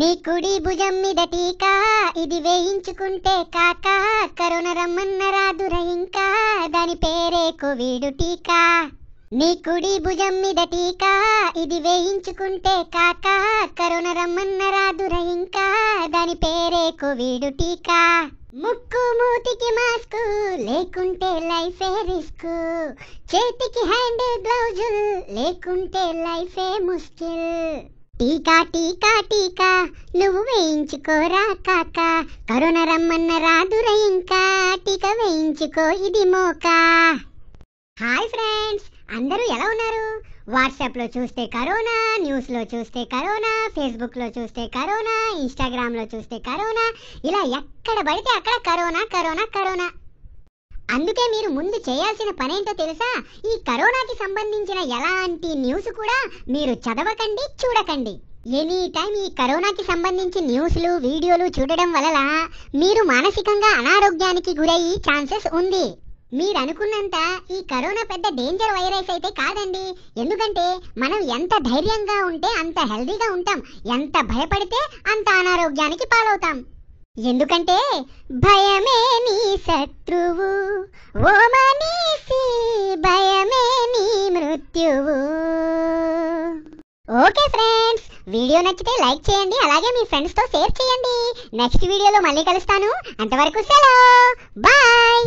నీ కుడి భుజం మీద టీకా ఇది వేయించుకుంటే కాక కరోనా రమ్మన్న రాదుర ఇంకా దాని పేరే కోవిడ్ టీకా నీ కుడి భుజం మీద టీకా ఇది వేయించుకుంటే కాక కరోనా రమ్మన్న రాదుర ఇంకా దాని పేరే కోవిడ్ టీకా ముక్కు మూతికి మాస్క్ లేకుంటే లైఫే రిస్క్ చేతికి హ్యాండ్ గ్లౌజులు లేకుంటే లైఫే ముస్కిల్ టీకా టీకా టీకా నువ్వు వేయించుకోరా కాక కరోనా రమ్మన్న రాదుర ఇంకా టీకా వేయించుకో ఇది మోకా హాయ్ ఫ్రెండ్స్ అందరూ ఎలా ఉన్నారు వాట్సాప్లో చూస్తే కరోనా న్యూస్లో చూస్తే కరోనా ఫేస్బుక్లో చూస్తే కరోనా ఇన్స్టాగ్రామ్లో చూస్తే కరోనా ఇలా ఎక్కడ పడితే అక్కడ కరోనా కరోనా కరోనా అందుకే మీరు ముందు చేయాల్సిన పనేంటో తెలుసా ఈ కరోనాకి సంబంధించిన ఎలాంటి న్యూస్ కూడా మీరు చదవకండి చూడకండి ఎనీ టైం ఈ కరోనాకి సంబంధించి న్యూస్లు వీడియోలు చూడడం వలన మీరు మానసికంగా అనారోగ్యానికి గురయ్యి ఛాన్సెస్ ఉంది మీరు అనుకున్నంత ఈ కరోనా పెద్ద డేంజర్ వైరస్ అయితే కాదండి ఎందుకంటే మనం ఎంత ధైర్యంగా ఉంటే అంత హెల్దీగా ఉంటాం ఎంత భయపడితే అంత అనారోగ్యానికి పాలవుతాం ఎందుకంటే భయమే నీ శత్రువు ఓ మనీసి భయమే నీ మృత్యువు ఓకే ఫ్రెండ్స్ వీడియో నచ్చితే లైక్ చేయండి అలాగే మీ ఫ్రెండ్స్తో షేర్ చేయండి నెక్స్ట్ వీడియోలో మళ్ళీ కలుస్తాను అంతవరకు సెలవు బాయ్